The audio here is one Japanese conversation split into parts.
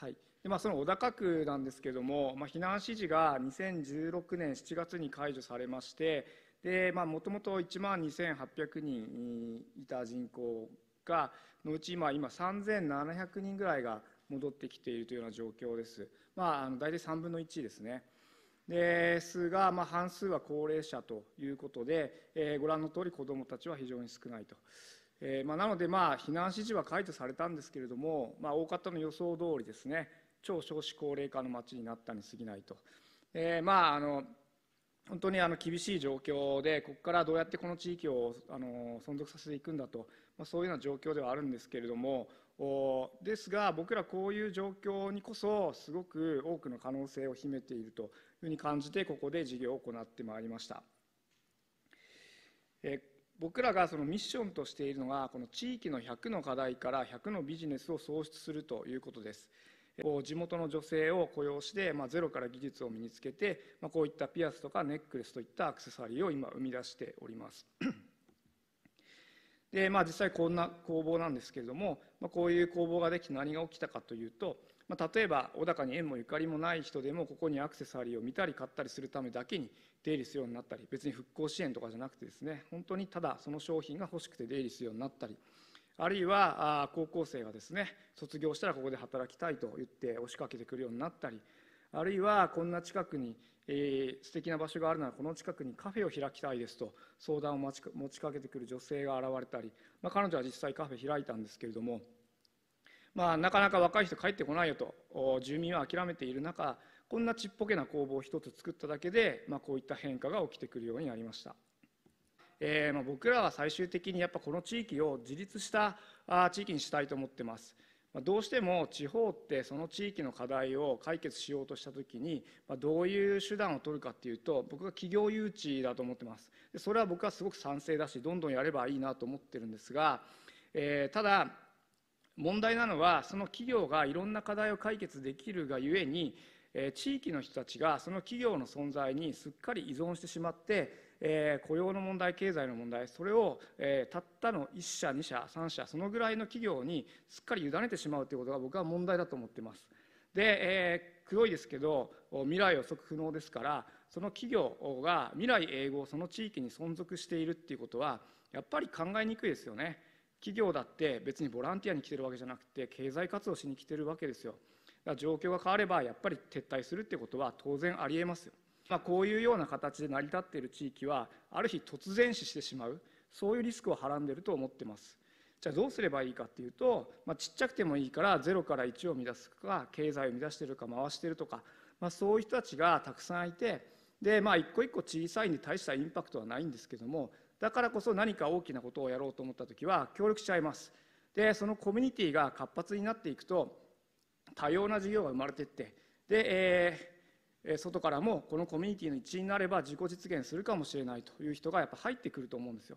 はいでまあ、その小高区なんですけども、まあ、避難指示が2016年7月に解除されまして、もともと1万2800人いた人口が、のうち今、今3700人ぐらいが戻ってきているというような状況です。まあ、あの大体3分の1ですね。ですが、まあ、半数は高齢者ということで、えー、ご覧の通り子どもたちは非常に少ないとえー、まあ、なので、まあ、避難指示は解除されたんですけれども、まあ、大方の予想通りですね、超少子高齢化の町になったに過ぎないと。えー、まあ、あの本当にあの厳しい状況で、ここからどうやってこの地域をあの存続させていくんだと、まあ、そういうような状況ではあるんですけれども、おですが、僕らこういう状況にこそ、すごく多くの可能性を秘めているというふうに感じて、ここで事業を行ってまいりました。えー僕らがそのミッションとしているのがこの地域の100の課題から100のビジネスを創出するということです。地元の女性を雇用して、まあ、ゼロから技術を身につけて、まあ、こういったピアスとかネックレスといったアクセサリーを今生み出しております。でまあ、実際こんな工房なんですけれども、まあ、こういう工房ができて何が起きたかというとまあ、例えば小高に縁もゆかりもない人でもここにアクセサリーを見たり買ったりするためだけに出入りするようになったり別に復興支援とかじゃなくてですね本当にただその商品が欲しくて出入りするようになったりあるいは高校生がですね卒業したらここで働きたいと言って押しかけてくるようになったりあるいはこんな近くに、えー、素敵な場所があるならこの近くにカフェを開きたいですと相談を持ちかけてくる女性が現れたり、まあ、彼女は実際カフェ開いたんですけれども。まあ、なかなか若い人帰ってこないよと住民は諦めている中こんなちっぽけな工房を一つ作っただけで、まあ、こういった変化が起きてくるようになりました。えー、まあ、僕らは最終的にやっぱこの地域を自立した地域にしたいと思ってます。どうしても地方ってその地域の課題を解決しようとした時にどういう手段を取るかっていうと僕は企業誘致だと思ってますそれは僕はすごく賛成だしどんどんやればいいなと思ってるんですが、えー、ただ問題なのはその企業がいろんな課題を解決できるがゆえに地域の人たちがその企業の存在にすっかり依存してしまって雇用の問題経済の問題それをたったの1社2社3社そのぐらいの企業にすっかり委ねてしまうということが僕は問題だと思ってます。で黒いですけど未来予測不能ですからその企業が未来永劫その地域に存続しているっていうことはやっぱり考えにくいですよね。企業だって別にボランティアに来てるわけじゃなくて経済活動しに来てるわけですよだから状況が変わればやっぱり撤退するってことは当然ありえますよ、まあ、こういうような形で成り立っている地域はある日突然死してしまうそういうリスクをはらんでると思ってますじゃあどうすればいいかっていうと、まあ、ちっちゃくてもいいから0から1を生み出すか経済を生み出してるか回してるとか、まあ、そういう人たちがたくさんいてでまあ一個一個小さいんで大したインパクトはないんですけどもだからこそ何か大きなことをやろうと思った時は協力しちゃいますでそのコミュニティが活発になっていくと多様な事業が生まれていってで、えー、外からもこのコミュニティの一員になれば自己実現するかもしれないという人がやっぱ入ってくると思うんですよ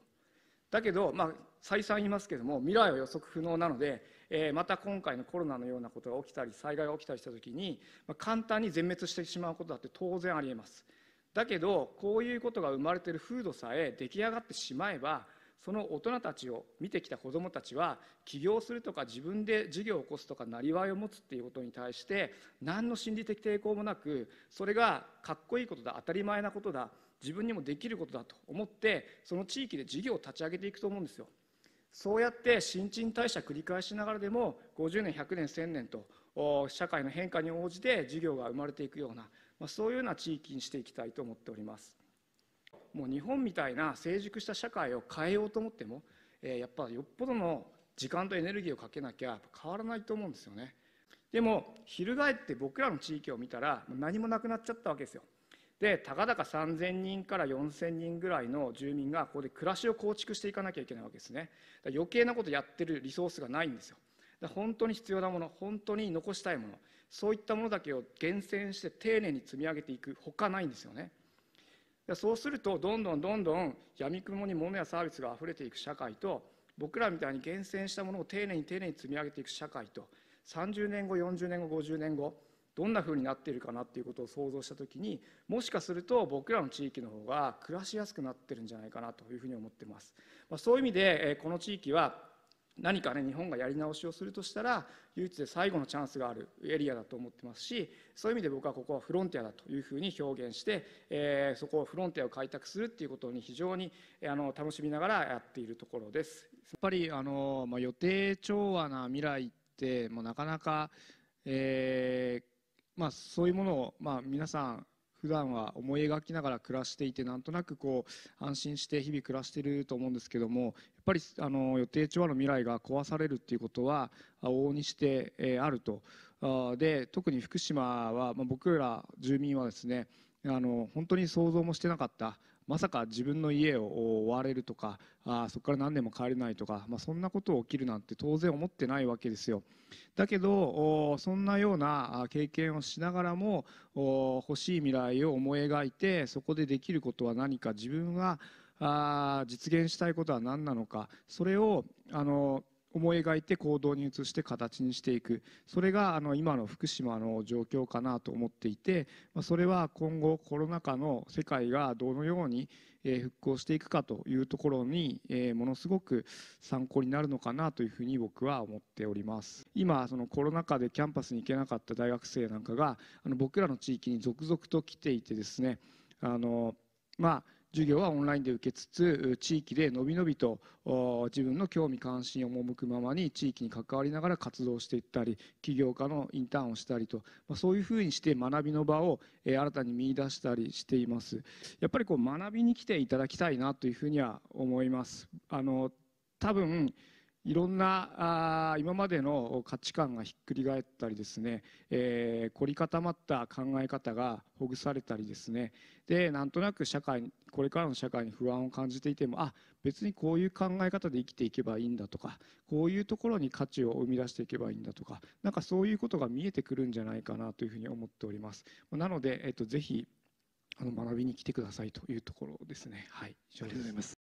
だけど、まあ、再三言いますけども未来は予測不能なので、えー、また今回のコロナのようなことが起きたり災害が起きたりした時に、まあ、簡単に全滅してしまうことだって当然ありえます。だけどこういうことが生まれてる風土さえ出来上がってしまえばその大人たちを見てきた子どもたちは起業するとか自分で事業を起こすとかなりわいを持つっていうことに対して何の心理的抵抗もなくそれがかっこいいことだ当たり前なことだ自分にもできることだと思ってその地域で事業を立ち上げていくと思うんですよ。そうやって新陳代謝繰り返しながらでも50年100年1000年と社会の変化に応じて事業が生まれていくようなまあ、そういうような地域にしていきたいと思っておりますもう日本みたいな成熟した社会を変えようと思っても、えー、やっぱよっぽどの時間とエネルギーをかけなきゃ変わらないと思うんですよねでも翻って僕らの地域を見たら何もなくなっちゃったわけですよでたかだか3000人から4000人ぐらいの住民がここで暮らしを構築していかなきゃいけないわけですね余計なことやってるリソースがないんですよ本当に必要なもの本当に残したいものそういったものだけを厳選して丁寧に積み上げていくほかないんですよねそうするとどんどんどんどんやみくもに物やサービスがあふれていく社会と僕らみたいに厳選したものを丁寧に丁寧に積み上げていく社会と30年後40年後50年後どんなふうになっているかなっていうことを想像したときにもしかすると僕らの地域の方が暮らしやすくなってるんじゃないかなというふうに思ってます、まあ、そういう意味でこの地域は何かね日本がやり直しをするとしたら唯一で最後のチャンスがあるエリアだと思ってますしそういう意味で僕はここはフロンティアだというふうに表現して、えー、そこをフロンティアを開拓するっていうことに非常にあの楽しみながらやっているところです。やっぱりあの、まあ、予定調和な未来ってもうなかなか、えーまあ、そういうものを、まあ、皆さん普段は思い描きながら暮らしていてなんとなくこう安心して日々暮らしていると思うんですけどもやっぱりあの予定調和の未来が壊されるっていうことは往々にしてあるとで特に福島は、まあ、僕ら住民はですねあの本当に想像もしてなかったまさか自分の家を追われるとかあそこから何年も帰れないとか、まあ、そんなことを起きるなんて当然思ってないわけですよだけどそんなような経験をしながらも欲しい未来を思い描いてそこでできることは何か自分があ実現したいことは何なのかそれをあの思い描いて行動に移して形にしていくそれがあの今の福島の状況かなと思っていて、まあ、それは今後コロナ禍の世界がどのように復興していくかというところにものすごく参考になるのかなというふうに僕は思っております今そのコロナ禍でキャンパスに行けなかった大学生なんかがあの僕らの地域に続々と来ていてですねあのまあ授業はオンラインで受けつつ地域でのびのびと自分の興味関心を赴くままに地域に関わりながら活動していったり起業家のインターンをしたりと、まあ、そういうふうにして学びの場を、え新たに見出したりしていますやっぱりこう学びに来ていただきたいなというふうには思いますあの多分いろんなあ今までの価値観がひっくり返ったりですね、えー、凝り固まった考え方がほぐされたりですねでなんとなく社会これからの社会に不安を感じていてもあ別にこういう考え方で生きていけばいいんだとかこういうところに価値を生み出していけばいいんだとかなんかそういうことが見えてくるんじゃないかなというふうに思っておりますなので、えっと、ぜひあの学びに来てくださいというところですねはい以上です